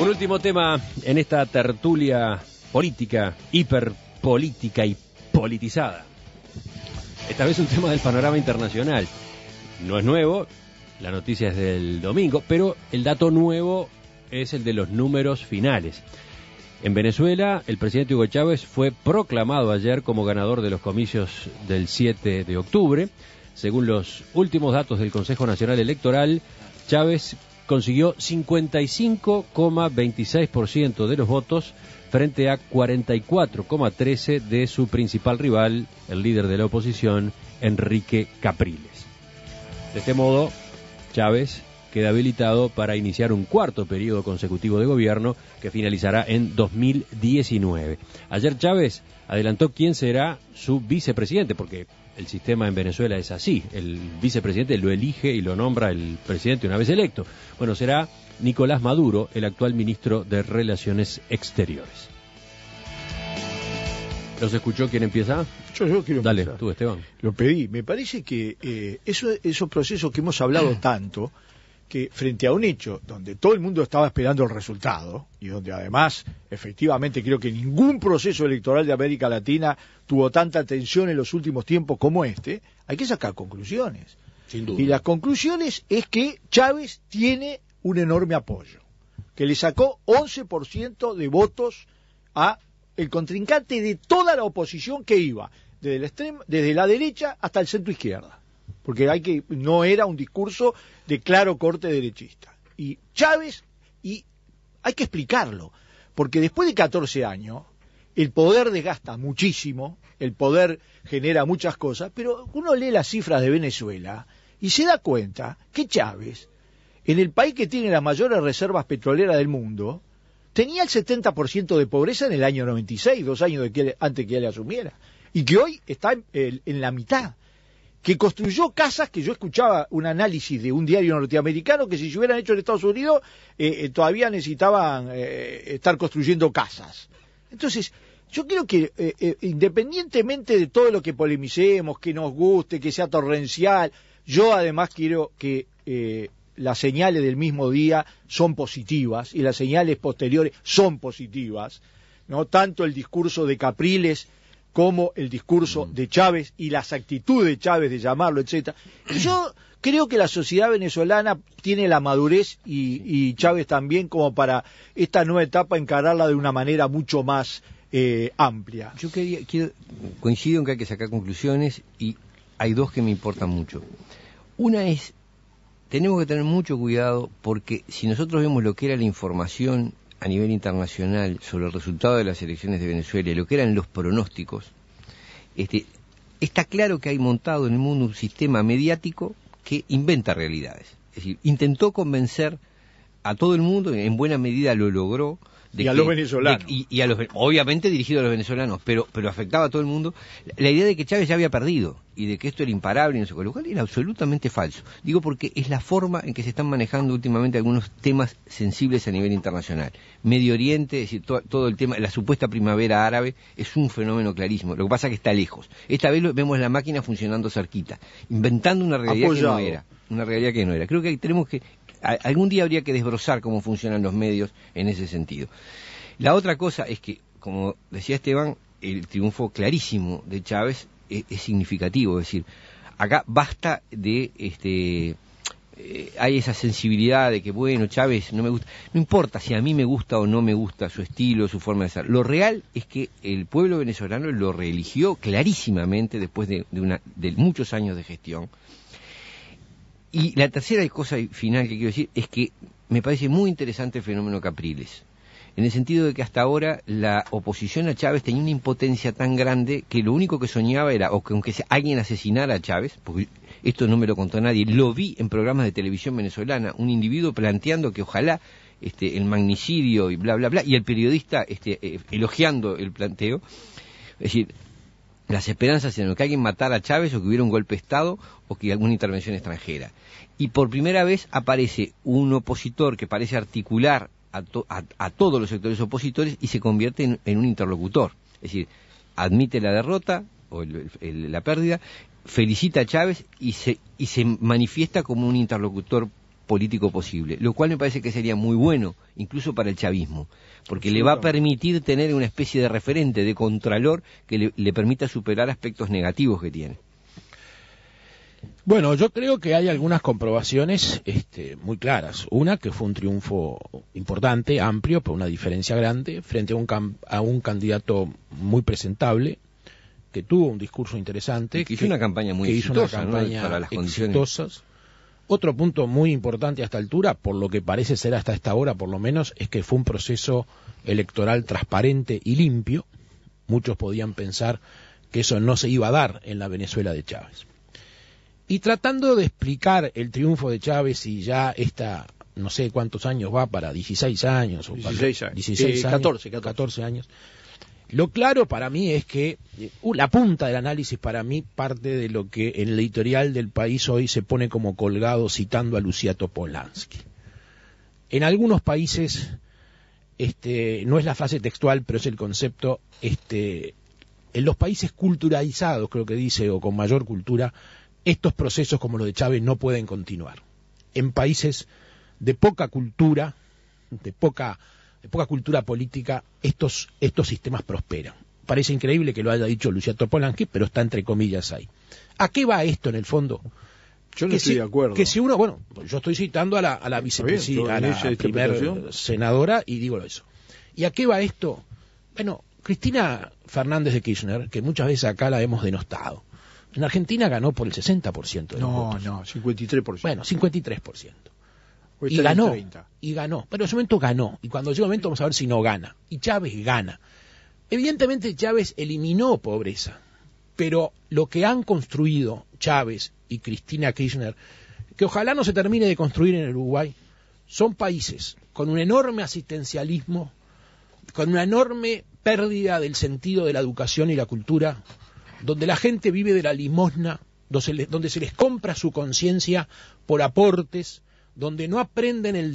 Un último tema en esta tertulia política, hiperpolítica y politizada. Esta vez un tema del panorama internacional. No es nuevo, la noticia es del domingo, pero el dato nuevo es el de los números finales. En Venezuela, el presidente Hugo Chávez fue proclamado ayer como ganador de los comicios del 7 de octubre. Según los últimos datos del Consejo Nacional Electoral, Chávez consiguió 55,26% de los votos frente a 44,13% de su principal rival, el líder de la oposición, Enrique Capriles. De este modo, Chávez queda habilitado para iniciar un cuarto periodo consecutivo de gobierno que finalizará en 2019. Ayer Chávez adelantó quién será su vicepresidente, porque el sistema en Venezuela es así. El vicepresidente lo elige y lo nombra el presidente una vez electo. Bueno, será Nicolás Maduro, el actual ministro de Relaciones Exteriores. ¿Los escuchó? ¿Quién empieza? Yo, quiero Dale, tú, Esteban. Lo pedí. Me parece que eh, eso, esos procesos que hemos hablado tanto que frente a un hecho donde todo el mundo estaba esperando el resultado y donde además efectivamente creo que ningún proceso electoral de América Latina tuvo tanta tensión en los últimos tiempos como este, hay que sacar conclusiones. Y las conclusiones es que Chávez tiene un enorme apoyo, que le sacó 11% de votos a el contrincante de toda la oposición que iba, desde, desde la derecha hasta el centro izquierda porque hay que no era un discurso de claro corte derechista. Y Chávez y hay que explicarlo, porque después de 14 años el poder desgasta muchísimo, el poder genera muchas cosas, pero uno lee las cifras de Venezuela y se da cuenta que Chávez, en el país que tiene las mayores reservas petroleras del mundo, tenía el 70% de pobreza en el año 96, dos años antes que él asumiera, y que hoy está en la mitad que construyó casas que yo escuchaba un análisis de un diario norteamericano que si se hubieran hecho en Estados Unidos eh, eh, todavía necesitaban eh, estar construyendo casas. Entonces, yo creo que independientemente de todo lo que polemicemos, que nos guste, que sea torrencial, yo además quiero que las señales del mismo día son positivas y las señales posteriores son positivas, no tanto el discurso de Capriles como el discurso mm. de Chávez y las actitudes de Chávez de llamarlo, etcétera. Yo creo que la sociedad venezolana tiene la madurez y, Chávez también como para esta nueva etapa encararla de una manera mucho más eh, amplia. Yo coincido en que hay que sacar conclusiones y hay dos que me importan mucho. Una es, tenemos que tener mucho cuidado porque si nosotros vemos lo que era la información a nivel internacional sobre el resultado de las elecciones de Venezuela y lo que eran los pronósticos, este, está claro que hay montado en el mundo un sistema mediático que inventa realidades. Es decir, intentó convencer a todo el mundo, en buena medida lo logró, y a los venezolanos. y, obviamente dirigido a los venezolanos, pero, pero afectaba a todo el mundo. La idea de que Chávez ya había perdido y de que esto era imparable y no sé era absolutamente falso. Digo porque es la forma en que se están manejando últimamente algunos temas sensibles a nivel internacional. Medio Oriente, decir, todo el tema, la supuesta primavera árabe es un fenómeno clarísimo. Lo que pasa es que está lejos. Esta vez vemos la máquina funcionando cerquita, inventando una realidad que no era. Una realidad que no era. Creo que tenemos que algún día habría que desbrozar cómo funcionan los medios en ese sentido. La otra cosa es que, como decía Esteban, el triunfo clarísimo de Chávez e, es, significativo, es decir, acá basta de este eh, hay esa sensibilidad de que bueno Chávez no me gusta no importa si a mí me gusta o no me gusta su estilo su forma de ser lo real es que el pueblo venezolano lo reeligió clarísimamente después de muchos años de gestión y la tercera cosa final que quiero decir es que me parece muy interesante el fenómeno Capriles, en el sentido de que hasta ahora la oposición a Chávez tenía una impotencia tan grande que lo único que soñaba era, o que aunque alguien asesinara a Chávez, porque esto no me lo contó nadie, lo vi en programas de televisión venezolana, un individuo planteando que ojalá este, el magnicidio y bla, bla, bla, y el periodista este, eh, elogiando el planteo, es decir, las esperanzas eran que alguien matara a Chávez o que hubiera un golpe de Estado o que alguna intervención extranjera. Y por primera vez aparece un opositor que parece articular a, todos los sectores opositores y se convierte en, un interlocutor. Es decir, admite la derrota o la pérdida, felicita a Chávez y se, y se manifiesta como un interlocutor político posible, lo cual me parece que sería muy bueno, incluso para el chavismo, porque le va a permitir tener una especie de referente, de contralor, que le, permita superar aspectos negativos que tiene. Bueno, yo creo que hay algunas comprobaciones este, muy claras. Una, que fue un triunfo importante, amplio, por una diferencia grande, frente a un, a un candidato muy presentable, que tuvo un discurso interesante. Que, hizo una campaña muy exitosa, para las otro punto muy importante a esta altura, por lo que parece ser hasta esta hora por lo menos, es que fue un proceso electoral transparente y limpio. Muchos podían pensar que eso no se iba a dar en la Venezuela de Chávez. Y tratando de explicar el triunfo de Chávez y ya está, no sé cuántos años va para 16 años o 16 años, 14 eh, años, lo claro para mí es que uh, la punta del análisis para mí parte de lo que en el editorial del país hoy se pone como colgado citando a Luciato Polanski. En algunos países, este, no es la frase textual, pero es el concepto, este, en los países culturalizados, creo que dice, o con mayor cultura, estos procesos como los de Chávez no pueden continuar. En países de poca cultura, de poca de poca cultura política, estos, estos sistemas prosperan. Parece increíble que lo haya dicho Luciano Topolansky, pero está entre comillas ahí. ¿A qué va esto en el fondo? Yo no estoy de acuerdo. Que si uno, bueno, yo estoy citando a la, a la vicepresidenta, a la senadora, y digo eso. ¿Y a qué va esto? Bueno, Cristina Fernández de Kirchner, que muchas veces acá la hemos denostado, en Argentina ganó por el 60% de los votos. No, no, 53%. Bueno, 53% y ganó. Y ganó. Pero en ese momento ganó. Y cuando llega el momento vamos a ver si no gana. Y Chávez gana. Evidentemente Chávez eliminó pobreza. Pero lo que han construido Chávez y Cristina Kirchner, que ojalá no se termine de construir en Uruguay, son países con un enorme asistencialismo, con una enorme pérdida del sentido de la educación y la cultura, donde la gente vive de la limosna, donde se les compra su conciencia por aportes, donde no aprenden el,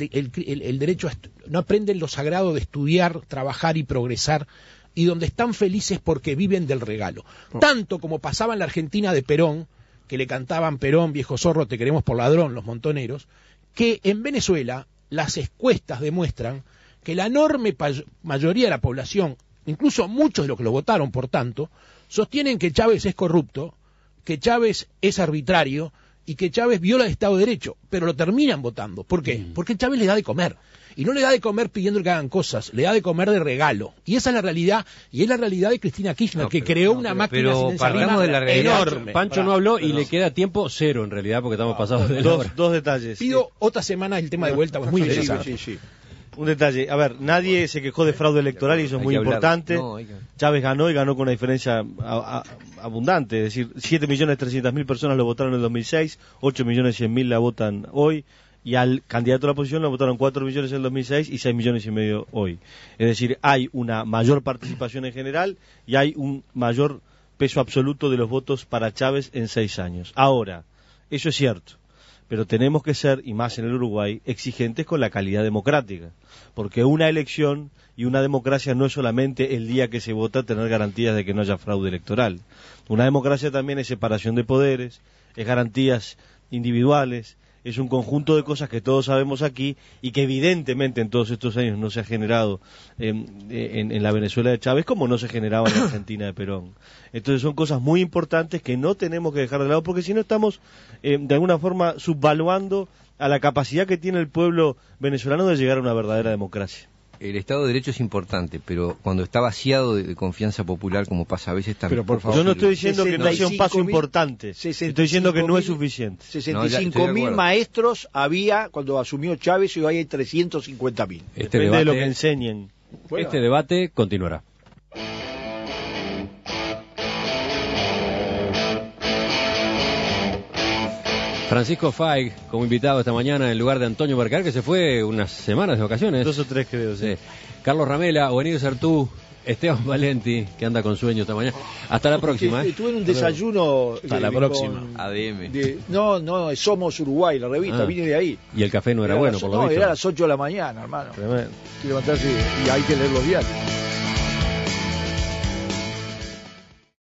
derecho, no aprenden lo sagrado de estudiar, trabajar y progresar, y donde están felices porque viven del regalo. Oh. Tanto como pasaba en la Argentina de Perón, que le cantaban Perón, viejo zorro, te queremos por ladrón, los montoneros, que en Venezuela las escuestas demuestran que la enorme mayoría de la población, incluso muchos de los que lo votaron, por tanto, sostienen que Chávez es corrupto, que Chávez es arbitrario, y que Chávez viola el Estado de Derecho, pero lo terminan votando. ¿Por qué? Mm. Porque Chávez le da de comer. Y no le da de comer pidiendo que hagan cosas, le da de comer de regalo. Y esa es la realidad, y es la realidad de Cristina Kirchner, que creó una máquina de la realidad. Pancho no habló y le queda tiempo cero en realidad, porque estamos ah, pasados de dos, dos detalles. Pido eh, otra semana el tema de vuelta, muy sí, un detalle. A ver, nadie se quejó de fraude electoral y eso es muy importante. Chávez ganó y ganó con una diferencia abundante. Es decir, 7.300.000 personas lo votaron en el 2006, 8.100.000 la votan hoy. Y al candidato a la oposición lo votaron 4 millones en el 2006 y seis millones y medio hoy. Es decir, hay una mayor participación en general y hay un mayor peso absoluto de los votos para Chávez en seis años. Ahora, eso es cierto pero tenemos que ser, y más en el Uruguay, exigentes con la calidad democrática, porque una elección y una democracia no es solamente el día que se vota tener garantías de que no haya fraude electoral. Una democracia también es separación de poderes, es garantías individuales, es un conjunto de cosas que todos sabemos aquí y que evidentemente en todos estos años no se ha generado em, eh, en, la Venezuela de Chávez como no se generaba en la Argentina de Perón. Entonces son cosas muy importantes que no tenemos que dejar de lado porque si no estamos em, de alguna forma subvaluando a la capacidad que tiene el pueblo venezolano de llegar a una verdadera democracia el Estado de Derecho es importante, pero cuando está vaciado de, confianza popular, como pasa a veces también. yo no estoy diciendo que no sea un paso importante. estoy diciendo que no es suficiente. 65.000 mil maestros había cuando asumió Chávez y hoy hay 350.000. Este Depende de lo que enseñen. este debate continuará. Francisco Feig como invitado esta mañana en lugar de Antonio Barcar que se fue unas semanas de vacaciones. Dos o tres, creo, Carlos Ramela, Buenido Sartú, Esteban Valenti, que anda con sueño esta mañana. Hasta la próxima. ¿eh? en un desayuno. Hasta eh, la próxima. ADM. Ah, no, no, Somos Uruguay, la revista, viene ah. vine de ahí. Y el café no era, bueno, por lo no, era a las 8 de la mañana, hermano. Tremendo. que levantarse y hay que leer los diarios.